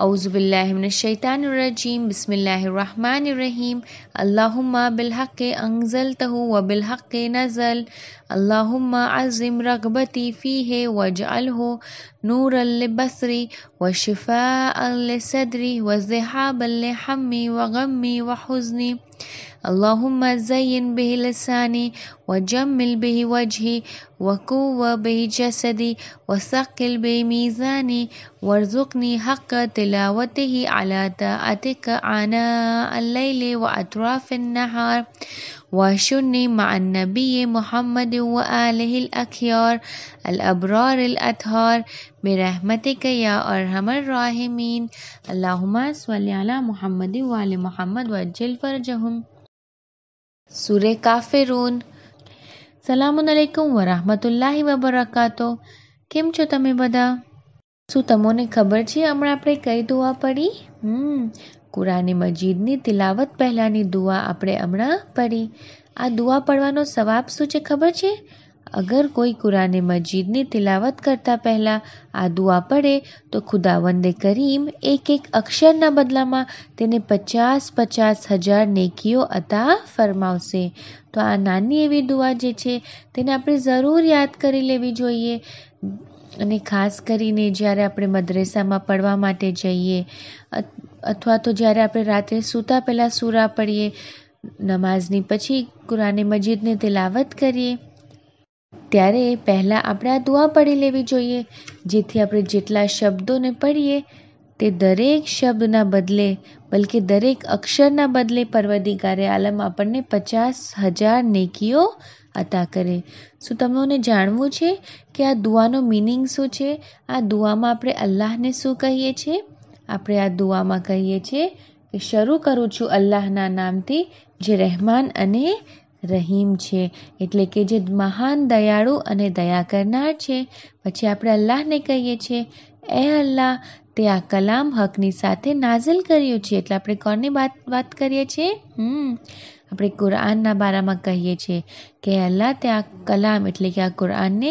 أعوذ بالله من الشيطان الرجيم بسم الله الرحمن الرحيم اللهم بالحق أنزلته وبالحق نزل اللهم عزم رغبتي فيه واجعله نورا لبصري وشفاء لصدري وذهابا لحمي وغمي وحزني اللهم زين به لساني وجمل به وجهي وقوة به جسدي وثقل به ميزاني وارزقني حق تلاوته على طاعتك آناء الليل وأطراف النهار وشني مع النبي محمد وآله الأكيار الأبرار الأطهار बरहमतिक या अरहमर्राहिमीन अल्लाहुम्मा सल्ली अला मुहम्मद वाल मुहम्मद वज्जिल फरजहुम सूर्य काफिरून સલામુનલaikum વરહમતુલ્લાહી વબરકાતો કેમ છો તમે બધા શું તમને ખબર છે હમણાં આપણે કઈ દુઆ પડી હમ કુરાને મજીદની તિલાવત પહેલાંની દુઆ આપણે હમણાં પડી આ દુઆ પડવાનો સવાબ શું છે ખબર છે અગર કોઈ કુરાને મસ્જિદની તિલાવત કરતાં પહેલાં આ દુઆ પડે તો ખુદાવંદે કરીમ એક એક અક્ષરના બદલામાં તેને પચાસ પચાસ હજાર નેકીઓ અતા ફરમાવશે તો આ નાની એવી દુઆ જે છે તેને આપણે જરૂર યાદ કરી લેવી જોઈએ અને ખાસ કરીને જ્યારે આપણે મદ્રેસામાં પડવા માટે જઈએ અથવા તો જ્યારે આપણે રાત્રે સૂતા પહેલાં સૂરા પડીએ નમાઝની પછી કુરાને મસ્જિદને તિલાવત કરીએ ત્યારે પહેલાં આપણે આ દુઆ પડી લેવી જોઈએ જેથી આપણે જેટલા શબ્દોને પડીએ તે દરેક શબ્દના બદલે બલકે દરેક અક્ષરના બદલે પરવદિગારે આલમ આપણને પચાસ હજાર નેકીઓ અતા કરે શું તમને જાણવું છે કે આ દુઆનો મિનિંગ શું છે આ દુઆમાં આપણે અલ્લાહને શું કહીએ છીએ આપણે આ દુઆમાં કહીએ છીએ કે શરૂ કરું છું અલ્લાહના નામથી જે રહેમાન અને રહીમ છે એટલે કે જે મહાન દયાળુ અને દયા કરનાર છે પછી આપણે અલ્લાહને કહીએ છીએ એ અલ્લાહ તે આ કલામ હકની સાથે નાઝિલ કર્યું છે એટલે આપણે કોને વાત વાત કરીએ છીએ હમ આપણે કુરાનના બારામાં કહીએ છીએ કે અલ્લાહ તે આ કલામ એટલે કે આ કુરાનને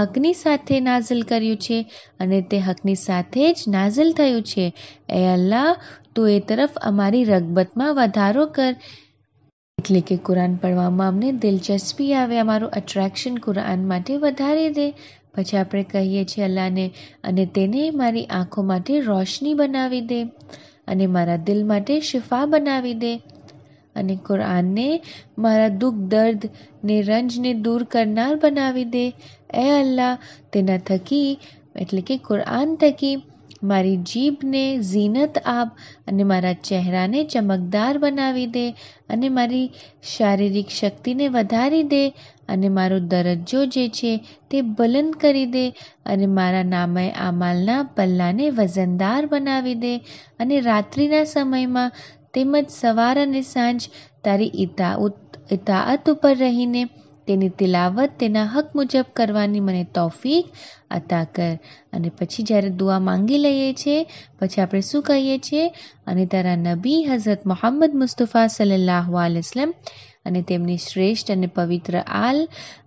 હકની સાથે નાઝિલ કર્યું છે અને તે હકની સાથે જ નાઝિલ થયું છે એ અલ્લાહ તું એ તરફ અમારી રગબતમાં વધારો કર એટલે કે કુરાન પડવામાં અમને દિલચસ્પી આવે અમારું અટ્રેક્શન કુરાન માટે વધારી દે પછી આપણે કહીએ છીએ અલ્લાહને અને તેને મારી આંખો માટે રોશની બનાવી દે અને મારા દિલ માટે શિફા બનાવી દે અને કુરાનને મારા દુઃખ દર્દ ને રંજને દૂર કરનાર બનાવી દે એ અલ્લાહ તેના થકી એટલે કે કુરાન થકી મારી જીભને ઝીનત આપ અને મારા ચહેરાને ચમકદાર બનાવી દે અને મારી શારીરિક શક્તિને વધારી દે અને મારો દરજ્જો જે છે તે બલંદ કરી દે અને મારા નામે આમાલના પલ્લાને વજનદાર બનાવી દે અને રાત્રિના સમયમાં તેમજ સવાર અને સાંજ તારી ઇતાઉત ઇતાઅત ઉપર રહીને તેની તિલાવત તેના હક મુજબ કરવાની મને તોફીક અતા કર અને પછી જ્યારે દુઆ માંગી લઈએ છીએ પછી આપણે શું કહીએ છીએ અને તારા નબી હઝરત મોહમ્મદ મુસ્તફા સલ્લાહ અને તેમની શ્રેષ્ઠ અને પવિત્ર આલ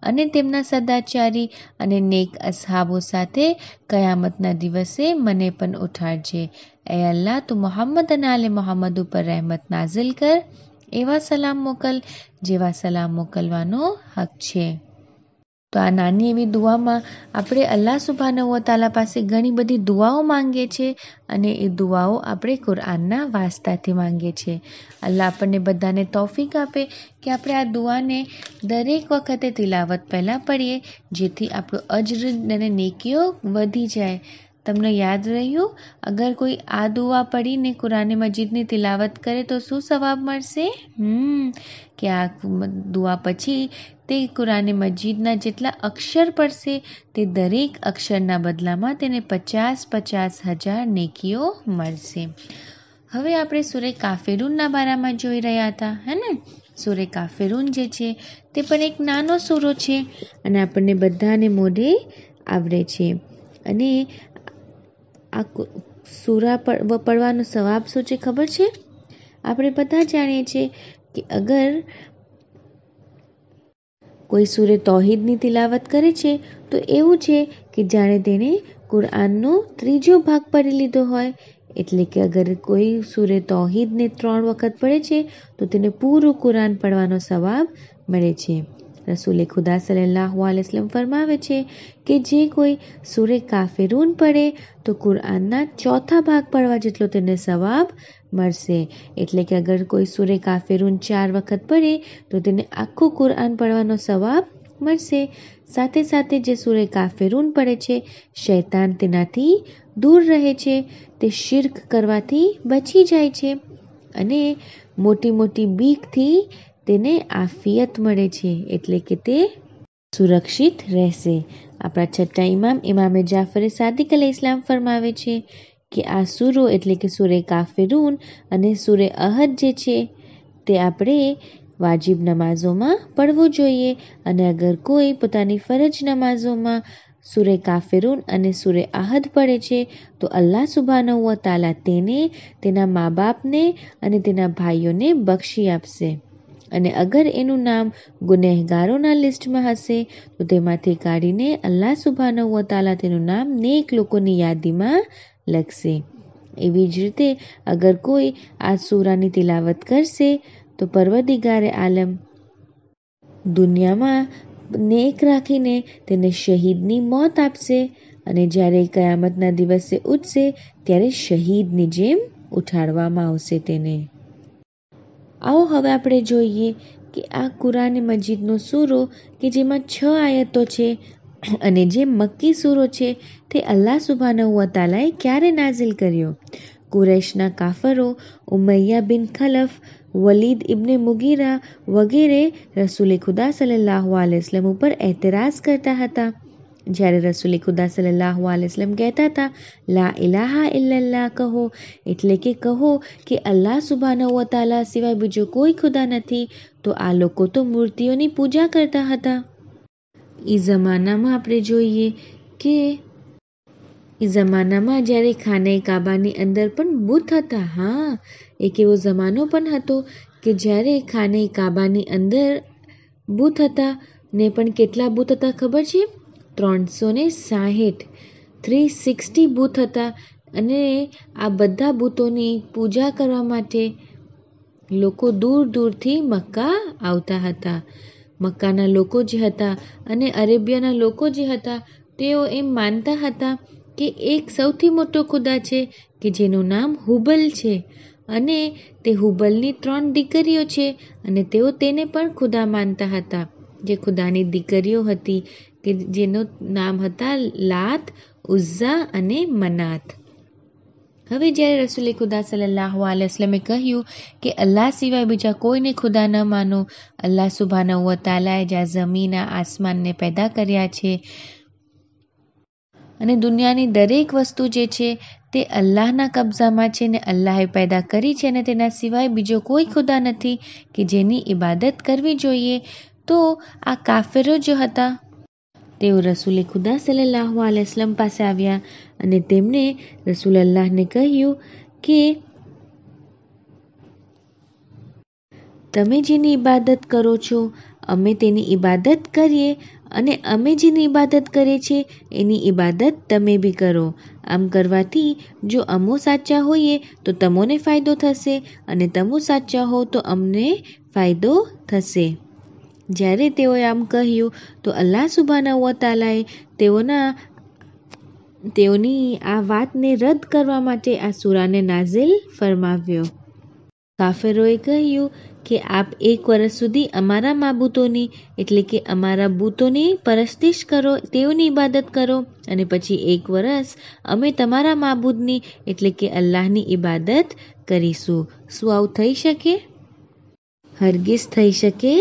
અને તેમના સદાચારી અને નેક અસહાબો સાથે કયામતના દિવસે મને પણ ઉઠાડજે એ અલ્લાહ તું મોહમ્મદ અને આલે મોહમ્મદ ઉપર રહેમત નાઝિલ કર એવા સલામ મોકલ જેવા સલામ મોકલવાનો હક છે તો આ નાની એવી દુઆમાં આપણે અલ્લાહ સુભાનવ તાલા પાસે ઘણી બધી દુઆઓ માંગીએ છીએ અને એ દુઆઓ આપણે કુરઆનના વાસ્તાથી માંગીએ છીએ અલ્લાહ આપણને બધાને તોફીક આપે કે આપણે આ દુઆને દરેક વખતે તિલાવત પહેલાં પડીએ જેથી આપણો અજર અને નેકીઓ વધી જાય તમને યાદ રહ્યું અગર કોઈ આ દુવા પડીને કુરાને મજીદની તિલાવત કરે તો શું સવાબ મળશે હમ કે આ દુવા પછી તે કુરાને મજીદના જેટલા અક્ષર પડશે તે દરેક અક્ષરના બદલામાં તેને પચાસ પચાસ હજાર નેકીઓ મળશે હવે આપણે સુરે કાફેરુનના બારામાં જોઈ રહ્યા હતા હે ને સુરે કાફેરુન જે છે તે પણ એક નાનો સૂરો છે અને આપણને બધાને મોઢે આવડે છે અને આ સુરા પડવાનો સવાબ શું છે ખબર છે આપણે બધા જાણીએ છીએ કે અગર કોઈ સુરે તોહિદની તિલાવત કરે છે તો એવું છે કે જાણે તેણે કુરાનનો ત્રીજો ભાગ પડી લીધો હોય એટલે કે અગર કોઈ સુરે તોહિદને ત્રણ વખત પડે છે તો તેને પૂરું કુરાન પડવાનો સવાબ મળે છે રસૂલે ખુદા સલ્લાહુ આલસ્લમ ફરમાવે છે કે જે કોઈ સુરે કાફેરૂન પડે તો કુરઆનના ચોથા ભાગ પડવા જેટલો તેને સવાબ મળશે એટલે કે અગર કોઈ સુરે કાફેरून ચાર વખત પડે તો તેને આખું કુરઆન પડવાનો સવાબ મળશે સાથે સાથે જે સુરે કાફેરૂન પડે છે શૈતાન તેનાથી દૂર રહે છે તે શિર્ક કરવાથી બચી જાય છે અને મોટી મોટી બીકથી તેને આફિયત મળે છે એટલે કે તે સુરક્ષિત રહેશે આપણા છઠ્ઠા ઇમામ ઇમામે જાફરે સાદિક અલ ઇસ્લામ ફરમાવે છે કે આ સૂરો એટલે કે સૂરે કાફિरून અને સૂરે અહદ જે છે તે આપણે વાજિબ નમાઝોમાં પડવું જોઈએ અને અગર કોઈ પોતાની ફરજ નમાઝોમાં સૂરે કાફેરૂન અને સૂરે આહદ પડે છે તો અલ્લાહ સુબહાનહુ વતાલા તેને તેના મા બાપને અને તેના ભાઈઓને બક્ષી આપશે અને અગર એનું નામ ગુનેહગારોના લિસ્ટમાં હશે તો તેમાંથી કાઢીને અલ્લાહ સુભાનવ વતાલા તેનું નામ નેક લોકોની યાદીમાં લખશે એવી જ રીતે અગર કોઈ આ સૂરાની તિલાવત કરશે તો પરવદિગારે આલમ દુનિયામાં નેક રાખીને તેને શહીદની મોત આપશે અને જ્યારે કયામતના દિવસે ઉઠશે ત્યારે શહીદની જેમ ઉઠાડવામાં આવશે તેને આવો હવે આપણે જોઈએ કે આ કુરાન મજીદનો સૂરો કે જેમાં છ આયતો છે અને જે મક્કી સૂરો છે તે અલ્લાહ સુબહાનહુ વતાલાએ ક્યારે નાઝિલ કર્યો કુરૈશના કાફરો ઉમૈયા બિન ખલફ વલીદ ઇબ્ને મુગીરા વગેરે રસૂલે ખુદા સલ્લાહ આલસ્લમ ઉપર એતરાઝ કરતા હતા જ્યારે રસુલ ખુદા સલ્લાહુ આલસ્લમ કહેતા હતા લા ઇલાહા ઇલ્લલ્લાહ કહો એટલે કે કહો કે અલ્લાહ સુબહાનહુ તાલા સિવાય બીજો કોઈ ખુદા નથી તો આ લોકો તો મૂર્તિઓની પૂજા કરતા હતા એ જમાનામાં આપણે જોઈએ કે એ જમાનામાં જ્યારે ખાને કાબાની અંદર પણ બુથ હતા હા એક એવો જમાનો પણ હતો કે જ્યારે ખાને કાબાની અંદર બુથ હતા ને પણ કેટલા બુથ હતા ખબર છે ત્રણસો ને સાહીઠ થ્રી સિક્સટી બૂથ હતા અને આ બધા બૂથોની પૂજા કરવા માટે લોકો દૂર દૂરથી મક્કા આવતા હતા મક્કાના લોકો જે હતા અને અરેબિયાના લોકો જે હતા તેઓ એમ માનતા હતા કે એક સૌથી મોટો ખુદા છે કે જેનું નામ હુબલ છે અને તે હુબલની ત્રણ દીકરીઓ છે અને તેઓ તેને પણ ખુદા માનતા હતા જે ખુદાની દીકરીઓ હતી કે જેનું નામ હતા લાત ઉઝ્ઝા અને મનાત હવે જ્યારે રસુલ ખુદા સલ્લાહ આલસલમે કહ્યું કે અલ્લાહ સિવાય બીજા કોઈને ખુદા ન માનો અલ્લાહ સુભાના વતાલાએ જ્યાં જમીન આસમાનને પેદા કર્યા છે અને દુનિયાની દરેક વસ્તુ જે છે તે અલ્લાહના કબજામાં છે ને અલ્લાહે પેદા કરી છે અને તેના સિવાય બીજો કોઈ ખુદા નથી કે જેની ઇબાદત કરવી જોઈએ તો આ કાફેરો જ હતા તેઓ રસૂલે ખુદા સલ્લાહુ આલસ્લમ પાસે આવ્યા અને તેમણે રસુલ અલ્લાહને કહ્યું કે તમે જેની ઇબાદત કરો છો અમે તેની ઇબાદત કરીએ અને અમે જેની ઇબાદત કરીએ છીએ એની ઇબાદત તમે બી કરો આમ કરવાથી જો અમો સાચા હોઈએ તો તમોને ફાયદો થશે અને તમો સાચા હો તો અમને ફાયદો થશે જ્યારે તેઓએ આમ કહ્યું તો અલ્લાહ સુભાના વતાલાએ તેઓના તેઓની આ વાતને રદ કરવા માટે આ સુરાને નાઝિલ ફરમાવ્યો કાફેરોએ કહ્યું કે આપ એક વર્ષ સુધી અમારા માબૂતોની એટલે કે અમારા બૂતોની પરસ્તિશ કરો તેઓની ઇબાદત કરો અને પછી એક વર્ષ અમે તમારા માબૂદની એટલે કે અલ્લાહની ઇબાદત કરીશું શું આવું થઈ શકે હરગીઝ થઈ શકે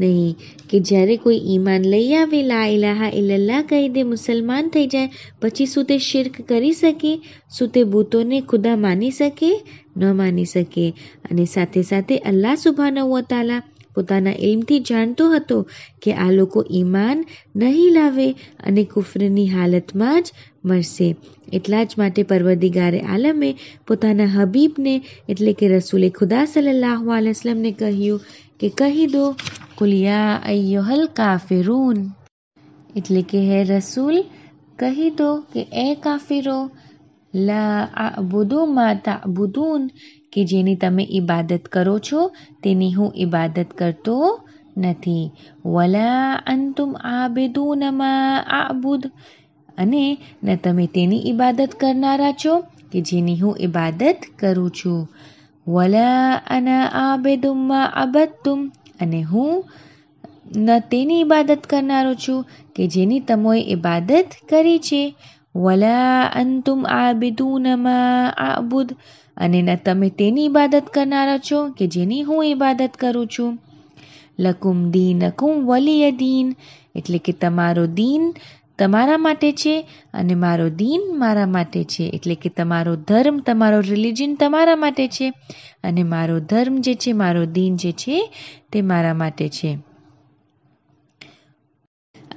નહીં કે જ્યારે કોઈ ઈમાન લઈ આવે લા ઇલાહા ઇલલ્લા કહી દે મુસલમાન થઈ જાય પછી શું તે શિર્ક કરી શકે શું તે ભૂતોને ખુદા માની શકે ન માની શકે અને સાથે સાથે અલ્લાહ સુભાનવ તાલા પોતાના ઇલમથી જાણતો હતો કે આ લોકો ઈમાન નહીં લાવે અને કુફરની હાલતમાં જ મરશે એટલા જ માટે પરવદિગારે આલમે પોતાના હબીબને એટલે કે રસૂલે ખુદા સલ્લાહ આલસલમને કહ્યું કે કહી દો કુલ યા કાફિરૂન એટલે કે હે રસૂલ કહી દો કે એ કાફિરો લા આબુદુ મા તાબુદૂન કે જેની તમે ઈબાદત કરો છો તેની હું ઇબાદત કરતો નથી વલા અંતુમ આબેદૂન મા આબુદ અને ન તમે તેની ઇબાદત કરનારા છો કે જેની હું ઇબાદત કરું છું વલા અના આબેદુમ મા અબદતુમ અને હું ન તેની ઇબાદત કરનારો છું કે જેની તમોએ ઇબાદત કરી છે વલા અંતુમ આબિદુનમાં આબુદ અને ન તમે તેની ઇબાદત કરનારા છો કે જેની હું ઇબાદત કરું છું લકુમ દીન અકુમ વલિય દીન એટલે કે તમારો દીન તમારા માટે છે અને મારો દીન મારા માટે છે એટલે કે તમારો ધર્મ તમારો રિલિજન તમારા માટે છે અને મારો ધર્મ જે છે મારો દીન જે છે તે મારા માટે છે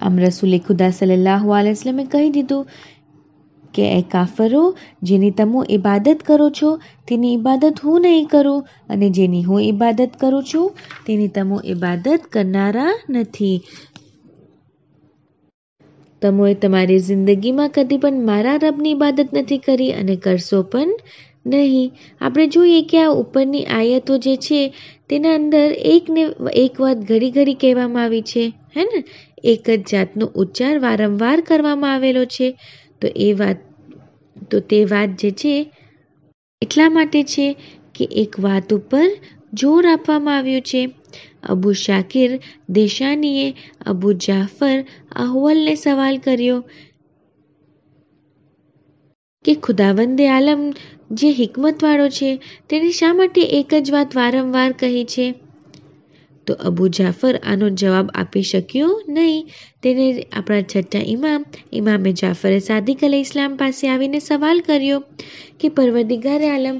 આમ રસુલે ખુદા સલ્લાહ આલસ્લમે કહી દીધું કે એ કાફરો જેની તમે ઇબાદત કરો છો તેની ઇબાદત હું નહીં કરું અને જેની હું ઇબાદત કરું છું તેની તમે ઇબાદત કરનારા નથી તમોએ તમારી જિંદગીમાં કદી પણ મારા રબની ઇબાદત નથી કરી અને કરશો પણ નહીં આપણે જોઈએ કે આ ઉપરની આયતો જે છે તેના અંદર એકને એક વાત ઘડી ઘડી કહેવામાં આવી છે હે ને એક જ જાતનો ઉચ્ચાર વારંવાર કરવામાં આવેલો છે તો એ વાત તો તે વાત જે છે એટલા માટે છે કે એક વાત ઉપર જોર આપવામાં આવ્યું છે અબુ શાકિર દેશાનીએ અબુ જાફર અહવલને સવાલ કર્યો કે ખુદાવંદે આલમ જે હિકમતવાળો છે તેને શા માટે એક જ વાત વારંવાર કહી છે તો અબુ જાફર આનો જવાબ આપી શક્યો નહીં તેને આપણા છઠ્ઠા ઇમામ ઇમામે જાફરે સાદિક અલ ઇસ્લામ પાસે આવીને સવાલ કર્યો કે પરવદિગારે આલમ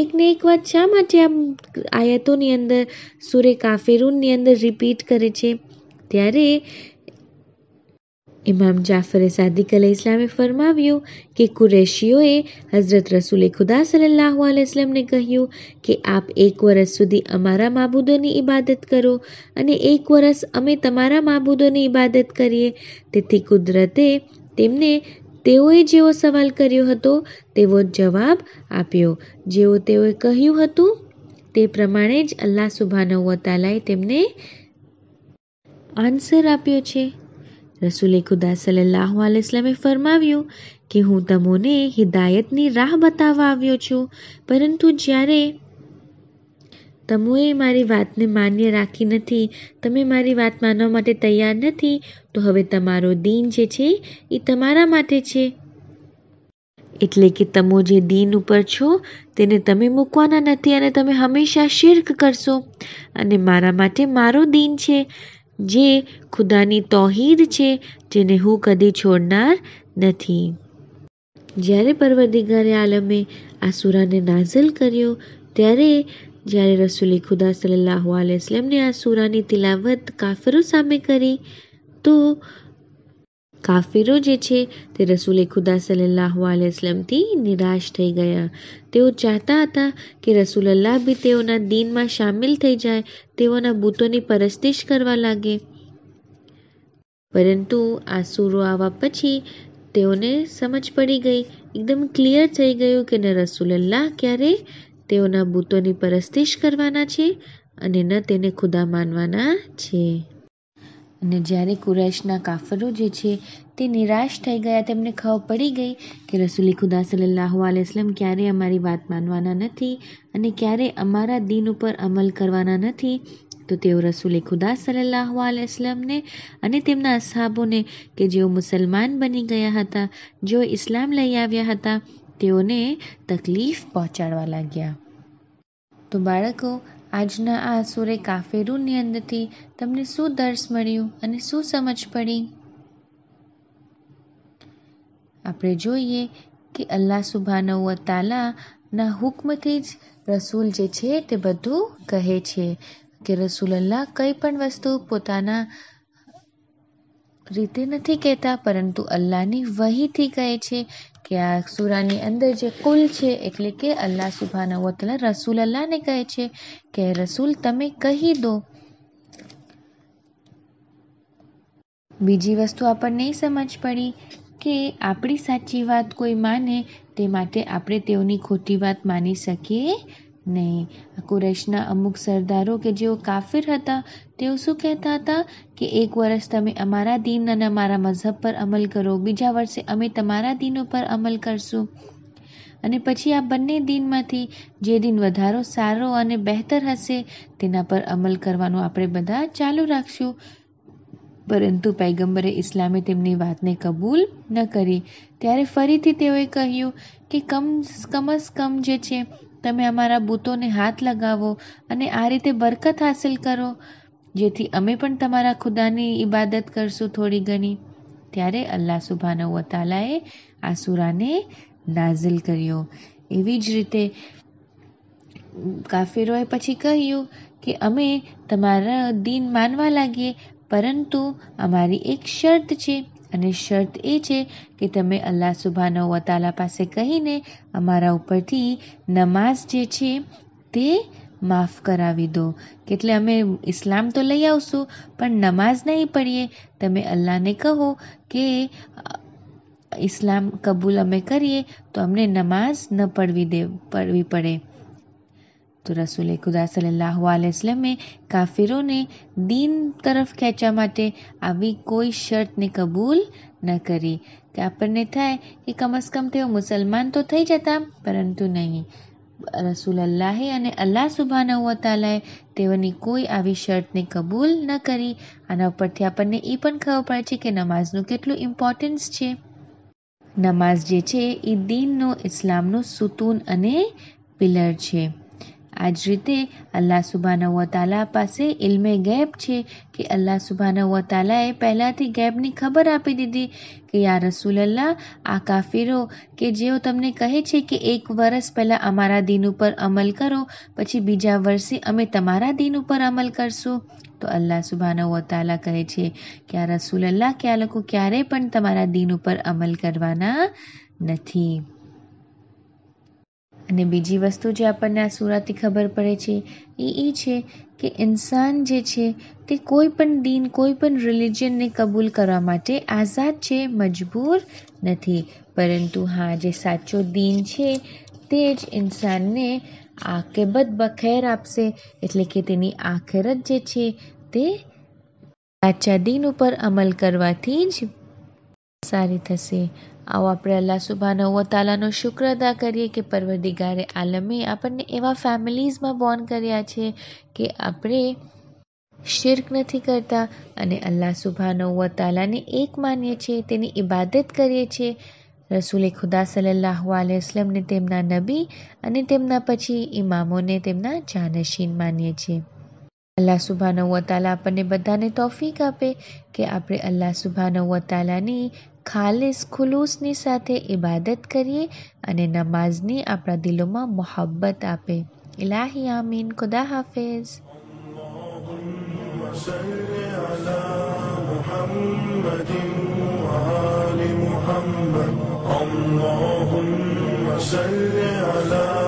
એકને એક વાત શા માટે આ આયતોની અંદર સુરે કાફિરુનની અંદર રિપીટ કરે છે ત્યારે ઇમામ જાફરે સાદિક અલ ઇસ્લામે ફરમાવ્યું કે કુરેશીઓએ હઝરત રસૂલે ખુદા સલ્લાહુ આલસ્લમને કહ્યું કે આપ એક વરસ સુધી અમારા માબૂદોની ઇબાદત કરો અને એક વરસ અમે તમારા માબૂદોની ઇબાદત કરીએ તેથી કુદરતે તેમને તેઓએ જેવો સવાલ કર્યો હતો તેવો જવાબ આપ્યો જેવો તેઓએ કહ્યું હતું તે પ્રમાણે જ અલ્લાહ સુભાનવ વતાલાએ તેમને આન્સર આપ્યો છે રસૂલે ખુદા સલ્લાહ ફરમાવ્યું કે હું તમોને હિદાયતની રાહ બતાવવા આવ્યો છું પરંતુ જ્યારે તમોએ મારી વાતને માન્ય રાખી નથી તમે મારી વાત માનવા માટે તૈયાર નથી તો હવે તમારો દિન જે છે એ તમારા માટે છે એટલે કે તમો જે દિન ઉપર છો તેને તમે મૂકવાના નથી અને તમે હંમેશા શિર્ક કરશો અને મારા માટે મારો દિન છે જે ખુદાની તોહીદ છે જેને હું કદી છોડનાર નથી જ્યારે પરવરદિગારે આલમે આ સુરાને નાઝિલ કર્યો ત્યારે જ્યારે રસૂલી ખુદા સલ્લાહુ આલયસલેમને આ સુરાની તિલાવત કાફરો સામે કરી તો કાફિરો જે છે તે રસૂલે ખુદા સલ્લાહુ આલયસ્લમથી નિરાશ થઈ ગયા તેઓ ચાહતા હતા કે રસૂલલ્લાહ બી તેઓના દિનમાં સામેલ થઈ જાય તેઓના બૂતોની પરસ્તીશ કરવા લાગે પરંતુ આ સૂરો આવવા પછી તેઓને સમજ પડી ગઈ એકદમ ક્લિયર થઈ ગયું કે ન રસૂલલ્લાહ ક્યારે તેઓના બૂતોની પરસ્તીશ કરવાના છે અને ન તેને ખુદા માનવાના છે અને જ્યારે કુરૈશના કાફરો જે છે તે નિરાશ થઈ ગયા તેમને ખબર પડી ગઈ કે રસુલી ખુદા સલ્લાહુ આલયસ્લમ ક્યારેય અમારી વાત માનવાના નથી અને ક્યારેય અમારા દિન ઉપર અમલ કરવાના નથી તો તેઓ રસૂલે ખુદા સલ્લાહુ આલયસ્લમને અને તેમના અસહાબોને કે જેઓ મુસલમાન બની ગયા હતા જેઓ ઇસ્લામ લઈ આવ્યા હતા તેઓને તકલીફ પહોંચાડવા લાગ્યા તો બાળકો આજના આ સુરે કાફેરુની અંદરથી તમને શું દર્શ મળ્યું અને શું સમજ પડી આપણે જોઈએ કે અલ્લાહ સુભાનવ તાલાના હુકમથી જ રસૂલ જે છે તે બધું કહે છે કે રસૂલ અલ્લાહ કંઈ પણ વસ્તુ પોતાના રીતે નથી કહેતા પરંતુ અલ્લાહની વહીથી કહે છે કે આ સુરાની અંદર જે કુલ છે એટલે કે અલ્લાહ સુભાના વતલા રસૂલ અલ્લાહને કહે છે કે રસૂલ તમે કહી દો બીજી વસ્તુ આપણને સમજ પડી કે આપણી સાચી વાત કોઈ માને તે માટે આપણે તેઓની ખોટી વાત માની શકીએ નહીં કુરેશના અમુક સરદારો કે જેઓ કાફિર હતા તેઓ શું કહેતા હતા કે એક વર્ષ તમે અમારા દિન અને અમારા મઝહબ પર અમલ કરો બીજા વર્ષે અમે તમારા દીન ઉપર અમલ કરશું અને પછી આ બંને દિનમાંથી જે દિન વધારો સારો અને બહેતર હશે તેના પર અમલ કરવાનું આપણે બધા ચાલુ રાખશું પરંતુ પૈગંબરે ઇસ્લામે તેમની વાતને કબૂલ ન કરી ત્યારે ફરીથી તેઓએ કહ્યું કે કમ કમસ કમ જે છે તમે અમારા બૂતોને હાથ લગાવો અને આ રીતે બરકત હાસિલ કરો જેથી અમે પણ તમારા ખુદાની ઇબાદત કરશું થોડી ઘણી ત્યારે અલ્લાહ સુભાનવ વતાલાએ આ સુરાને નાઝિલ કર્યો એવી જ રીતે કાફિરોએ પછી કહ્યું કે અમે તમારા દિન માનવા લાગીએ પરંતુ અમારી એક શરત છે અને શરત એ છે કે તમે અલ્લાહ સુભાનો વતાલા પાસે કહીને અમારા ઉપરથી નમાઝ જે છે તે માફ કરાવી દો એટલે અમે ઇસ્લામ તો લઈ આવશું પણ નમાઝ નહીં પડીએ તમે અલ્લાહને કહો કે ઇસ્લામ કબૂલ અમે કરીએ તો અમને નમાઝ ન પડવી દે પડવી પડે તો રસૂલ ખુદા સલ્લાહ આલસ્લમે કાફિરોને દીન તરફ ખેંચવા માટે આવી કોઈ શર્તને કબૂલ ન કરી કે આપણને થાય કે કમસ તેઓ મુસલમાન તો થઈ જતા પરંતુ નહીં રસુલ અલ્લાહે અને અલ્લાહ સુભાનવ તાલાએ તેઓની કોઈ આવી શર્તને કબૂલ ન કરી આના ઉપરથી આપણને એ પણ ખબર પડે છે કે નમાઝનું કેટલું ઇમ્પોર્ટન્સ છે નમાઝ જે છે એ દીનનો ઇસ્લામનું સુતૂન અને પિલર છે આ જ રીતે અલ્લાહ સુબહાના વતાલા પાસે ઇલ્મે ગેબ છે કે અલ્લાહ સુબહાના વતાલાએ પહેલાંથી ગેબની ખબર આપી દીધી કે યા રસૂલલ્લાહ આ કાફીરો કે જેઓ તમને કહે છે કે એક વર્ષ પહેલાં અમારા દિન ઉપર અમલ કરો પછી બીજા વર્ષે અમે તમારા દિન ઉપર અમલ કરશું તો અલ્લાહ સુબહાના વતાલા કહે છે કે આ રસૂલલ્લાહ કે આ લોકો ક્યારેય પણ તમારા દિન ઉપર અમલ કરવાના નથી અને બીજી વસ્તુ જે આપણને આ સુરાથી ખબર પડે છે એ એ છે કે ઇન્સાન જે છે તે કોઈ પણ દિન કોઈ પણ રિલિજનને કબૂલ કરવા માટે આઝાદ છે મજબૂર નથી પરંતુ હા જે સાચો દિન છે તે જ ઇન્સાનને આકેબત બખેર આપશે એટલે કે તેની આખેરત જે છે તે સાચા દિન ઉપર અમલ કરવાથી જ સારી થશે આવો આપણે અલ્લાહ સુબહાનહુ તાલાનો શુક્ર અદા કરીએ કે પરવરદિગારે આલમે આપણને એવા ફેમિલીઝમાં બોર્ન કર્યા છે કે આપણે શિર્ક નથી કરતા અને અલ્લાહ સુબહાનહુ તાલાને એક માનીએ છીએ તેની ઇબાદત કરીએ છીએ રસૂલે ખુદા સલ્લાહુ આલિયસ્લમને તેમના નબી અને તેમના પછી ઇમામોને તેમના જાનશીન માનીએ છીએ અલ્લાહ સુભાન વતાલા આપણને બધાને તોફીક આપે કે આપણે અલ્લાહ સુબહાન વતાલાની ખાલિસ ખુલૂસની સાથે ઇબાદત કરીએ અને નમાઝની આપણા દિલોમાં મોહબ્બત આપે ઇલાહી આમીન ખુદા હાફિઝ اللهم صل على